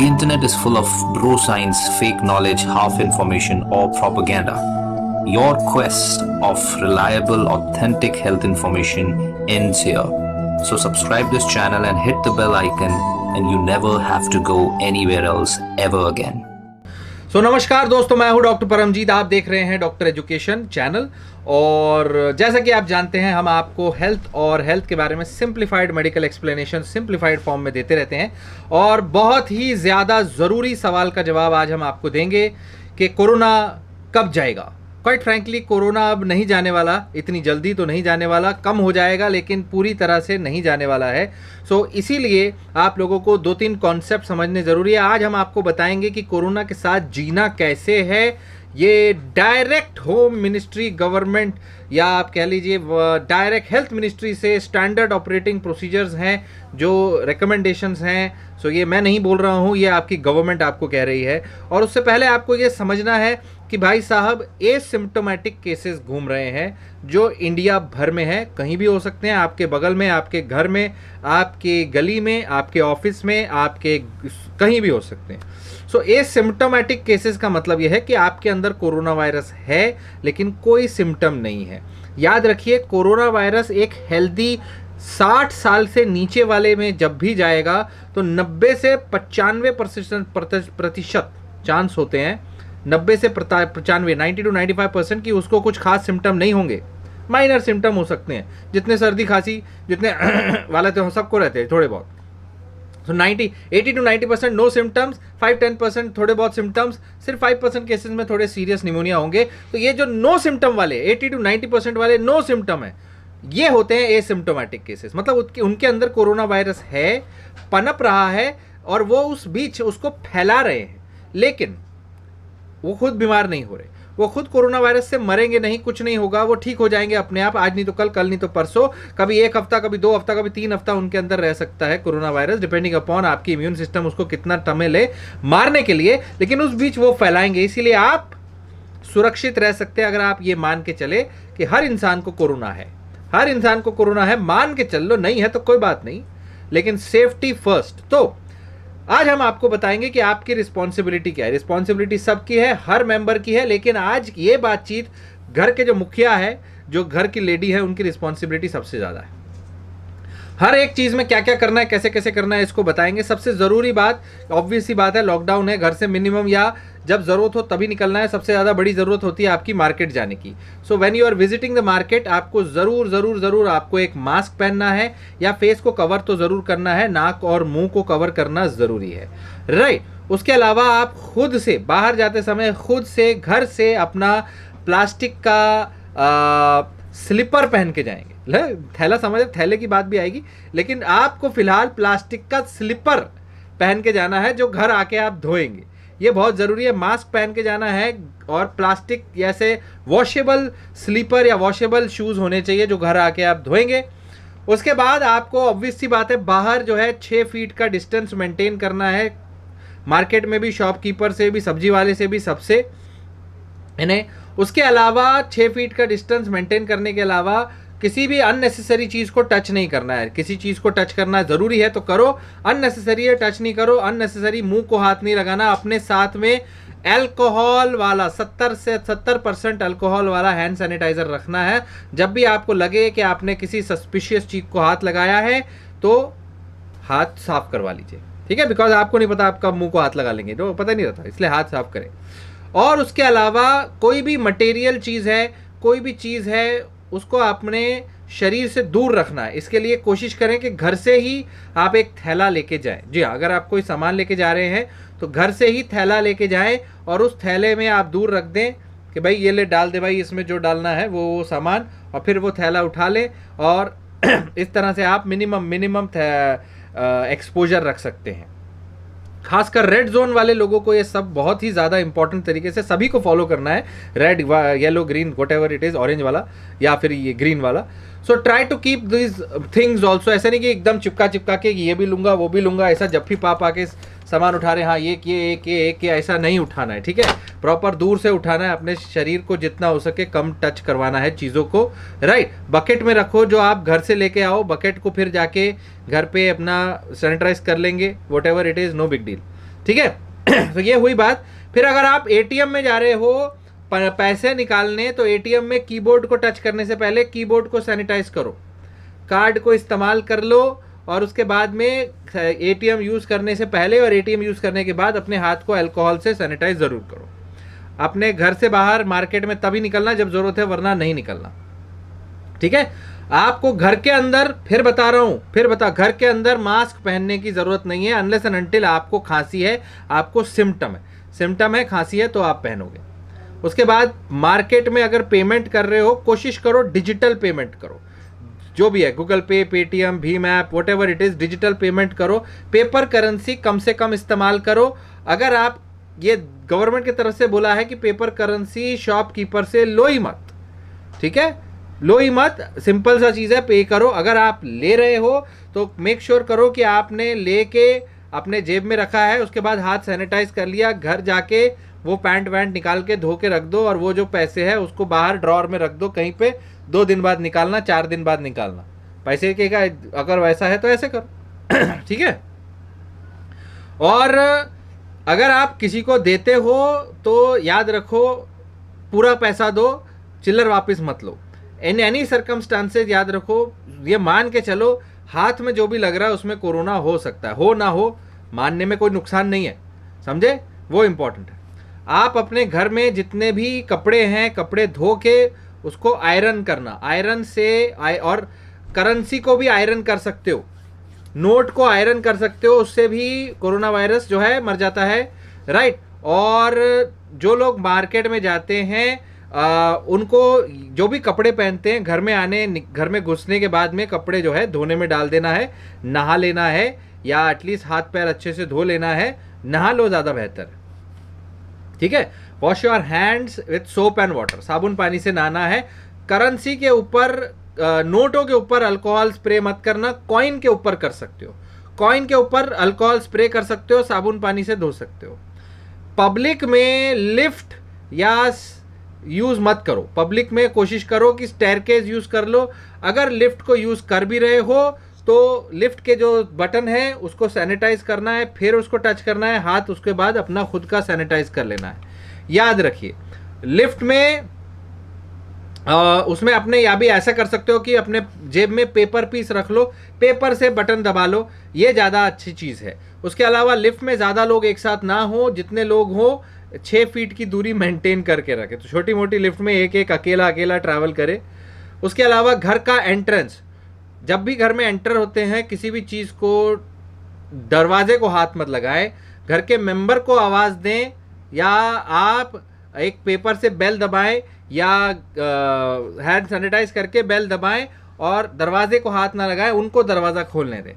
The internet is full of bro science, fake knowledge, half information, or propaganda. Your quest of reliable, authentic health information ends here. So subscribe this channel and hit the bell icon and you never have to go anywhere else ever again. So so, नमस्कार दोस्तों मैं हूं doctor Paramjit आप देख रहे हैं doctor education channel और जैसा कि आप जानते हैं हम आपको हेल्थ और हेल्थ के बारे में simplified medical explanation simplified form में देते रहते हैं और बहुत ही ज़्यादा ज़रूरी सवाल का जवाब आज हम आपको देंगे कि कोरोना कब जाएगा क्वाइट फ्रैंकली कोरोना अब नहीं जाने वाला इतनी जल्दी तो नहीं जाने वाला कम हो जाएगा लेकिन पूरी तरह से नहीं जाने वाला है सो so, इसीलिए आप लोगों को दो तीन कॉन्सेप्ट समझने ज़रूरी है आज हम आपको बताएंगे कि कोरोना के साथ जीना कैसे है ये डायरेक्ट होम मिनिस्ट्री गवर्नमेंट या आप कह लीजिए डायरेक्ट हेल्थ मिनिस्ट्री से स्टैंडर्ड ऑपरेटिंग प्रोसीजर्स हैं जो रिकमेंडेशंस हैं सो ये मैं नहीं बोल रहा हूँ ये आपकी गवर्नमेंट आपको कह रही है और उससे पहले आपको ये समझना है कि भाई साहब ए सिम्टोमेटिक केसेस घूम रहे हैं जो इंडिया भर में है कहीं भी हो सकते हैं आपके बगल में आपके घर में आपके गली में आपके ऑफिस में आपके कहीं भी हो सकते हैं सो ए सिम्टोमेटिक केसेस का मतलब यह है कि आपके अंदर कोरोना वायरस है लेकिन कोई सिम्टम नहीं है याद रखिए कोरोना वायरस एक हेल्दी 60 साल से नीचे वाले में जब भी जाएगा तो 90 से पचानवे प्रतिशत चांस होते हैं नब्बे से पचानवे ninety two ninety five percent की उसको कुछ खास सिम्टम नहीं होंगे माइनर सिम्टम हो सकते हैं जितने सर्दी खांसी जितने वाले थे तो सबको रहते हैं थोड़े बहुत so ninety eighty to ninety percent no symptoms five ten percent थोड़े बहुत सिम्टम्स सिर्फ फाइव परसेंट केसेज में थोड़े सीरियस निमोनिया होंगे तो ये जो नो सिम्टम वाले एटी टू नाइन्टी परसेंट वाले नो सिम्टम है ये होते हैं एसिम्टोमेटिक केसेस मतलब उनके उनके अंदर कोरोना वायरस है पनप रहा है और वो उस बीच उसको फैला रहे हैं लेकिन वो खुद बीमार नहीं हो रहे वो खुद कोरोना वायरस से मरेंगे नहीं कुछ नहीं होगा वो ठीक हो जाएंगे अपने आप आज नहीं तो कल कल नहीं तो परसों कभी एक हफ्ता कभी दो हफ्ता कभी तीन हफ्ता उनके अंदर रह सकता है कोरोना वायरस डिपेंडिंग अपॉन आपकी इम्यून सिस्टम उसको कितना टमे ले मारने के लिए लेकिन उस बीच वो फैलाएंगे इसीलिए आप सुरक्षित रह सकते हैं अगर आप ये मान के चले कि हर इंसान को कोरोना है हर इंसान को कोरोना है मान के चल लो नहीं है तो कोई बात नहीं लेकिन सेफ्टी फर्स्ट तो आज हम आपको बताएंगे कि आपकी रिस्पॉन्सिबिलिटी क्या है रिस्पॉन्सिबिलिटी सबकी है हर मेंबर की है लेकिन आज ये बातचीत घर के जो मुखिया है जो घर की लेडी है उनकी रिस्पॉन्सिबिलिटी सबसे ज़्यादा है हर एक चीज़ में क्या क्या करना है कैसे कैसे करना है इसको बताएंगे सबसे ज़रूरी बात ऑब्वियस ही बात है लॉकडाउन है घर से मिनिमम या जब ज़रूरत हो तभी निकलना है सबसे ज़्यादा बड़ी ज़रूरत होती है आपकी मार्केट जाने की so when you are visiting the market आपको ज़रूर ज़रूर ज़रूर आपको एक मास्क पहनना है या फेस को कवर तो ज़रूर करना है नाक और मुंह को कवर करना ज़रूरी है राइट right. उसके अलावा आप खुद से बाहर जाते समय खुद से घर से अपना प्लास्टिक का आ, स्लीपर पहन के जाएंगे थैला समझ थैले की बात भी आएगी लेकिन आपको फिलहाल प्लास्टिक का स्लीपर पहन के जाना है जो घर आके आप धोएंगे ये बहुत ज़रूरी है मास्क पहन के जाना है और प्लास्टिक जैसे वॉशेबल स्लीपर या वॉशेबल शूज़ होने चाहिए जो घर आके आप धोएंगे उसके बाद आपको ऑब्वियस सी बात है बाहर जो है छः फीट का डिस्टेंस मेंटेन करना है मार्केट में भी शॉपकीपर से भी सब्जी वाले से भी सबसे इन्हें उसके अलावा छः फीट का डिस्टेंस मेंटेन करने के अलावा किसी भी अननेसेसरी चीज़ को टच नहीं करना है किसी चीज़ को टच करना ज़रूरी है तो करो अननेसेसरी है टच नहीं करो अननेसेसरी मुंह को हाथ नहीं लगाना अपने साथ में अल्कोहल वाला 70 से 70 परसेंट अल्कोहल वाला हैंड सैनिटाइज़र रखना है जब भी आपको लगे कि आपने किसी सस्पिशियस चीज़ को हाथ लगाया है तो हाथ साफ करवा लीजिए ठीक है बिकॉज आपको नहीं पता आप कब मुंह को हाथ लगा लेंगे तो पता नहीं रहता इसलिए हाथ साफ करें और उसके अलावा कोई भी मटेरियल चीज़ है कोई भी चीज़ है उसको अपने शरीर से दूर रखना है इसके लिए कोशिश करें कि घर से ही आप एक थैला लेके जाएं जी हाँ अगर आप कोई सामान लेके जा रहे हैं तो घर से ही थैला लेके जाएं और उस थैले में आप दूर रख दें कि भाई ये ले डाल दे भाई इसमें जो डालना है वो वो सामान और फिर वो थैला उठा लें और इस तरह से आप मिनिमम मिनिमम एक्सपोजर रख सकते हैं खासकर रेड जोन वाले लोगों को ये सब बहुत ही ज़्यादा इंपॉर्टेंट तरीके से सभी को फॉलो करना है red yellow green whatever it is orange वाला या फिर ये ग्रीन वाला so try to keep these things also ऐसा नहीं कि एकदम चिपका चिपका के ये भी लूँगा वो भी लूँगा ऐसा जब भी पाप आके सामान उठा रहे हैं हाँ ये किए एक ये एक ये ऐसा नहीं उठाना है ठीक है प्रॉपर दूर से उठाना है अपने शरीर को जितना हो सके कम टच करवाना है चीज़ों को राइट बकेट में रखो जो आप घर से लेके आओ बकेट को फिर जाके घर पे अपना सैनिटाइज कर लेंगे whatever it is no big deal ठीक है तो ये हुई बात फिर अगर आप ए में जा रहे हो पैसे निकालने तो ए में कीबोर्ड को टच करने से पहले कीबोर्ड को सैनिटाइज करो कार्ड को इस्तेमाल कर लो और उसके बाद में ए यूज़ करने से पहले और ए यूज़ करने के बाद अपने हाथ को अल्कोहल से सैनिटाइज ज़रूर करो अपने घर से बाहर मार्केट में तभी निकलना जब ज़रूरत है वरना नहीं निकलना ठीक है आपको घर के अंदर फिर बता रहा हूं फिर बता घर के अंदर मास्क पहनने की जरूरत नहीं है अनलेस एंड अनटिल आपको खांसी है आपको सिम्टम है सिम्टम है खांसी है तो आप पहनोगे उसके बाद मार्केट में अगर पेमेंट कर रहे हो कोशिश करो डिजिटल पेमेंट करो जो भी है गूगल पे पेटीएम भीम app whatever it is digital payment करो पेपर करेंसी कम से कम इस्तेमाल करो अगर आप ये गवर्नमेंट की तरफ से बोला है कि पेपर करेंसी शॉपकीपर से लो ही मत ठीक है लो ही मत सिंपल सा चीज़ है पे करो अगर आप ले रहे हो तो मेक श्योर sure करो कि आपने ले के अपने जेब में रखा है उसके बाद हाथ सैनिटाइज कर लिया घर जाके वो पैंट वैंट निकाल के धो के रख दो और वो जो पैसे है उसको बाहर ड्रॉर में रख दो कहीं पे दो दिन बाद निकालना चार दिन बाद निकालना पैसे के का अगर वैसा है तो ऐसे करो ठीक है और अगर आप किसी को देते हो तो याद रखो पूरा पैसा दो चिल्लर वापस मत लो इन एनी सर्कमस्टांसेज याद रखो ये मान के चलो हाथ में जो भी लग रहा है उसमें कोरोना हो सकता है हो ना हो मानने में कोई नुकसान नहीं है समझे वो इम्पोर्टेंट है आप अपने घर में जितने भी कपड़े हैं कपड़े धो के उसको आयरन करना आयरन से आय और करेंसी को भी आयरन कर सकते हो नोट को आयरन कर सकते हो उससे भी कोरोना वायरस जो है मर जाता है राइट और जो लोग मार्केट में जाते हैं आ, उनको जो भी कपड़े पहनते हैं घर में आने घर में घुसने के बाद में कपड़े जो है धोने में डाल देना है नहा लेना है या एटलीस्ट हाथ पैर अच्छे से धो लेना है नहा लो ज़्यादा बेहतर ठीक है wash your hands with soap and water साबुन पानी से नहाना है करेंसी के ऊपर नोटों के ऊपर अल्कोहल स्प्रे मत करना कॉइन के ऊपर कर सकते हो कॉइन के ऊपर अल्कोहल स्प्रे कर सकते हो साबुन पानी से धो सकते हो पब्लिक में लिफ्ट या यूज़ मत करो पब्लिक में कोशिश करो कि स्टेरकेज यूज़ कर लो अगर लिफ्ट को यूज़ कर भी रहे हो तो लिफ्ट के जो बटन है उसको सैनिटाइज करना है फिर उसको टच करना है हाथ उसके बाद अपना खुद का सैनिटाइज कर लेना है याद रखिए लिफ्ट में आ, उसमें अपने या भी ऐसा कर सकते हो कि अपने जेब में पेपर पीस रख लो पेपर से बटन दबा लो ये ज़्यादा अच्छी चीज़ है उसके अलावा लिफ्ट में ज़्यादा लोग एक साथ ना हो जितने लोग हों छः फीट की दूरी मेंटेन करके रखें तो छोटी मोटी लिफ्ट में एक एक अकेला अकेला ट्रैवल करे उसके अलावा घर का एंट्रेंस जब भी घर में एंटर होते हैं किसी भी चीज़ को दरवाजे को हाथ मत लगाएं घर के मेंबर को आवाज़ दें या आप एक पेपर से बेल दबाएं या हैंड सैनिटाइज करके बेल दबाएं और दरवाजे को हाथ ना लगाएं उनको दरवाज़ा खोलने दें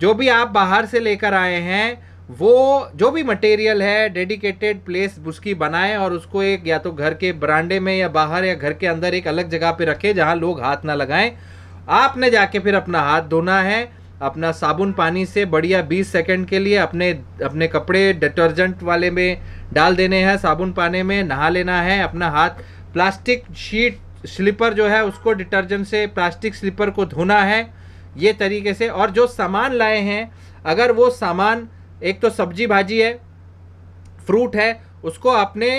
जो भी आप बाहर से लेकर आए हैं वो जो भी मटेरियल है डेडिकेटेड प्लेस उसकी बनाएं और उसको एक या तो घर के बरांडे में या बाहर या घर के अंदर एक अलग जगह पे रखें जहाँ लोग हाथ ना लगाएं आपने जाके फिर अपना हाथ धोना है अपना साबुन पानी से बढ़िया 20 सेकंड के लिए अपने अपने कपड़े डिटर्जेंट वाले में डाल देने हैं साबुन पानी में नहा लेना है अपना हाथ प्लास्टिक शीट स्लीपर जो है उसको डिटर्जेंट से प्लास्टिक स्लीपर को धोना है ये तरीके से और जो सामान लाए हैं अगर वो सामान एक तो सब्जी भाजी है फ्रूट है उसको अपने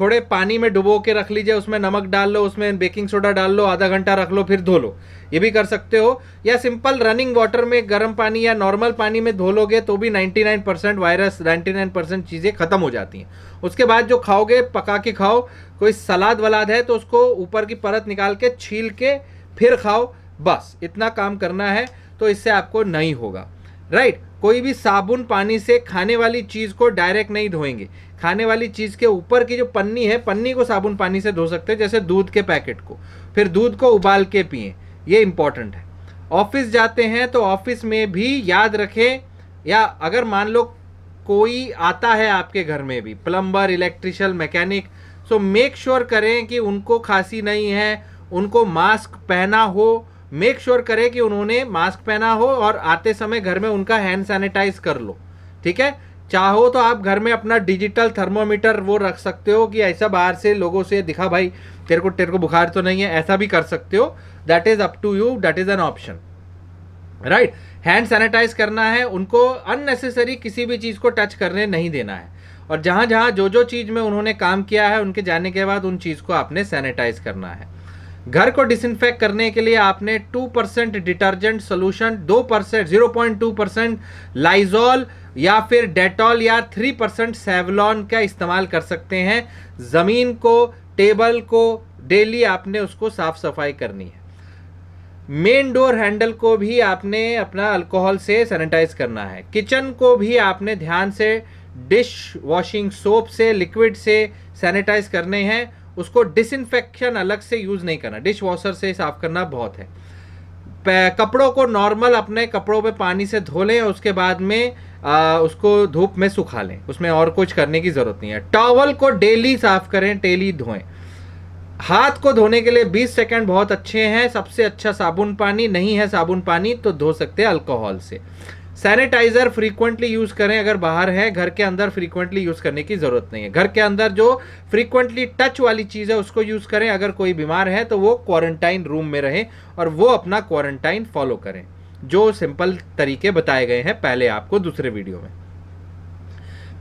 थोड़े पानी में डुबो के रख लीजिए उसमें नमक डाल लो उसमें बेकिंग सोडा डाल लो आधा घंटा रख लो फिर धो लो ये भी कर सकते हो या सिंपल रनिंग वाटर में गर्म पानी या नॉर्मल पानी में धो लोगे तो भी 99 परसेंट वायरस 99 परसेंट चीज़ें खत्म हो जाती हैं उसके बाद जो खाओगे पका के खाओ कोई सलाद वलाद है तो उसको ऊपर की परत निकाल के छील के फिर खाओ बस इतना काम करना है तो इससे आपको नहीं होगा राइट कोई भी साबुन पानी से खाने वाली चीज़ को डायरेक्ट नहीं धोएंगे खाने वाली चीज़ के ऊपर की जो पन्नी है पन्नी को साबुन पानी से धो सकते हैं जैसे दूध के पैकेट को फिर दूध को उबाल के पिए ये इम्पॉर्टेंट है ऑफिस जाते हैं तो ऑफिस में भी याद रखें या अगर मान लो कोई आता है आपके घर में भी plumber electrician mechanic so make sure करें कि उनको खांसी नहीं है उनको मास्क पहना हो मेक श्योर sure करें कि उन्होंने मास्क पहना हो और आते समय घर में उनका हैंड सैनिटाइज कर लो ठीक है चाहो तो आप घर में अपना डिजिटल थर्मोमीटर वो रख सकते हो कि ऐसा बाहर से लोगों से दिखा भाई तेरे को तेरे को बुखार तो नहीं है ऐसा भी कर सकते हो that is up to you that is an option right hand sanitize करना है उनको अननेसेसरी किसी भी चीज़ को टच करने नहीं देना है और जहाँ जहाँ जो जो चीज़ में उन्होंने काम किया है उनके जाने के बाद उन चीज़ को आपने सैनिटाइज करना है घर को डिसइनफेक्ट करने के लिए आपने 2 परसेंट डिटर्जेंट सोल्यूशन दो percent zero point two percent Lysol या फिर डेटॉल या 3 परसेंट सेवलॉन का इस्तेमाल कर सकते हैं ज़मीन को टेबल को डेली आपने उसको साफ़ सफाई करनी है मेन डोर हैंडल को भी आपने अपना अल्कोहल से सैनिटाइज करना है किचन को भी आपने ध्यान से डिश वॉशिंग सोप से लिक्विड से सैनिटाइज करने हैं उसको डिसइनफेक्शन अलग से यूज़ नहीं करना डिश वॉशर से साफ़ करना बहुत है कपड़ों को नॉर्मल अपने कपड़ों पे पानी से धो लें उसके बाद में आ, उसको धूप में सुखा लें उसमें और कुछ करने की ज़रूरत नहीं है टॉवल को डेली साफ़ करें डेली धोएं हाथ को धोने के लिए 20 सेकंड बहुत अच्छे हैं सबसे अच्छा साबुन पानी नहीं है साबुन पानी तो धो सकते हैं अल्कोहल से सैनिटाइज़र फ्रीक्वेंटली यूज़ करें अगर बाहर हैं घर के अंदर फ्रीक्वेंटली यूज़ करने की ज़रूरत नहीं है घर के अंदर जो फ्रीक्वेंटली टच वाली चीज़ है उसको यूज़ करें अगर कोई बीमार है तो वो क्वारंटाइन रूम में रहें और वो अपना क्वारंटाइन फॉलो करें जो सिंपल तरीके बताए गए हैं पहले आपको दूसरे वीडियो में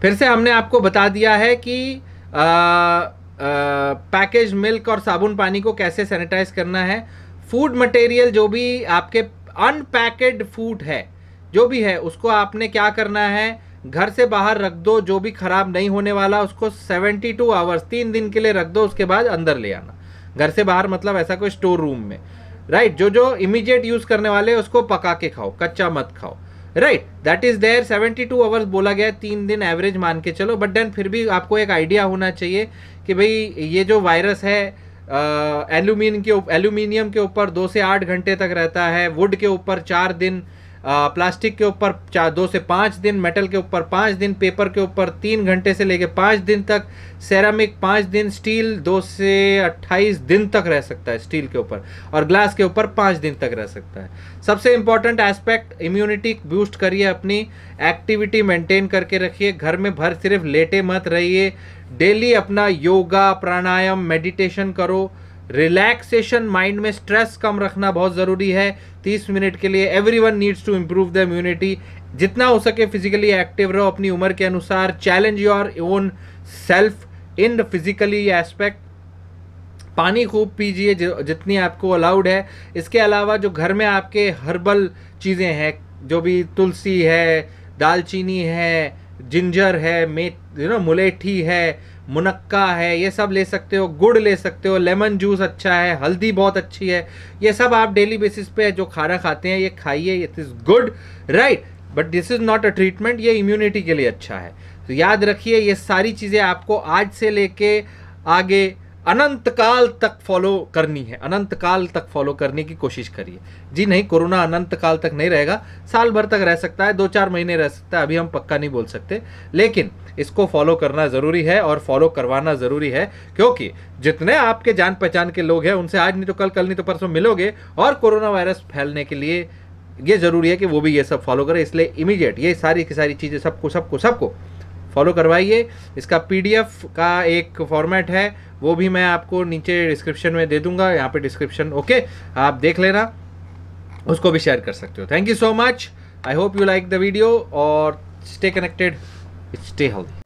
फिर से हमने आपको बता दिया है कि पैकेज मिल्क और साबुन पानी को कैसे सैनिटाइज करना है फूड मटेरियल जो भी आपके अनपैकेड फूड है जो भी है उसको आपने क्या करना है घर से बाहर रख दो जो भी खराब नहीं होने वाला उसको 72 टू आवर्स तीन दिन के लिए रख दो उसके बाद अंदर ले आना घर से बाहर मतलब ऐसा कोई स्टोर रूम में राइट जो जो इमीडिएट यूज़ करने वाले उसको पका के खाओ कच्चा मत खाओ right that is there 72 two hours बोला गया है तीन दिन एवरेज मान के चलो बट देन फिर भी आपको एक आइडिया होना चाहिए कि भाई ये जो वायरस है एल्यूमिन के एल्यूमिनियम के ऊपर दो से आठ घंटे तक रहता है वुड के ऊपर चार दिन प्लास्टिक के ऊपर चार दो से पाँच दिन मेटल के ऊपर पाँच दिन पेपर के ऊपर तीन घंटे से लेके पाँच दिन तक सेरामिक पाँच दिन स्टील दो से अट्ठाईस दिन तक रह सकता है स्टील के ऊपर और ग्लास के ऊपर पाँच दिन तक रह सकता है सबसे इम्पॉर्टेंट एस्पेक्ट इम्यूनिटी बूस्ट करिए अपनी एक्टिविटी मेंटेन करके रखिए घर में भर सिर्फ लेटे मत रहिए डेली अपना योगा प्राणायाम मेडिटेशन करो रिलैक्सेशन माइंड में स्ट्रेस कम रखना बहुत ज़रूरी है तीस मिनट के लिए everyone needs to improve the immunity जितना हो सके फिजिकली एक्टिव रहो अपनी उम्र के अनुसार challenge your own self in the physically aspect पानी खूब पीजिए जितनी आपको अलाउड है इसके अलावा जो घर में आपके हर्बल चीज़ें हैं जो भी तुलसी है दालचीनी है जिंजर है मे यू नो मुलेठी है मुनक्का है ये सब ले सकते हो गुड़ ले सकते हो लेमन जूस अच्छा है हल्दी बहुत अच्छी है ये सब आप डेली बेसिस पे जो खाना खाते हैं ये खाइए it is good right but this is not a treatment ये इम्यूनिटी के लिए अच्छा है तो याद रखिए ये सारी चीज़ें आपको आज से लेके आगे अनंत काल तक फॉलो करनी है अनंत काल तक फॉलो करने की कोशिश करिए जी नहीं कोरोना अनंत काल तक नहीं रहेगा साल भर तक रह सकता है दो चार महीने रह सकता है अभी हम पक्का नहीं बोल सकते लेकिन इसको फॉलो करना ज़रूरी है और फॉलो करवाना ज़रूरी है क्योंकि जितने आपके जान पहचान के लोग हैं उनसे आज नहीं तो कल कल नहीं तो परसों मिलोगे और कोरोना वायरस फैलने के लिए ये ज़रूरी है कि वो भी ये सब फॉलो करें इसलिए इमीडिएट ये सारी की सारी चीज़ें सबको सबको सबको फॉलो करवाइए इसका पीडीएफ का एक फॉर्मेट है वो भी मैं आपको नीचे डिस्क्रिप्शन में दे दूंगा यहाँ पे डिस्क्रिप्शन ओके आप देख लेना उसको भी शेयर कर सकते हो thank you so much I hope you like the video और स्टे कनेक्टेड स्टे हेल्दी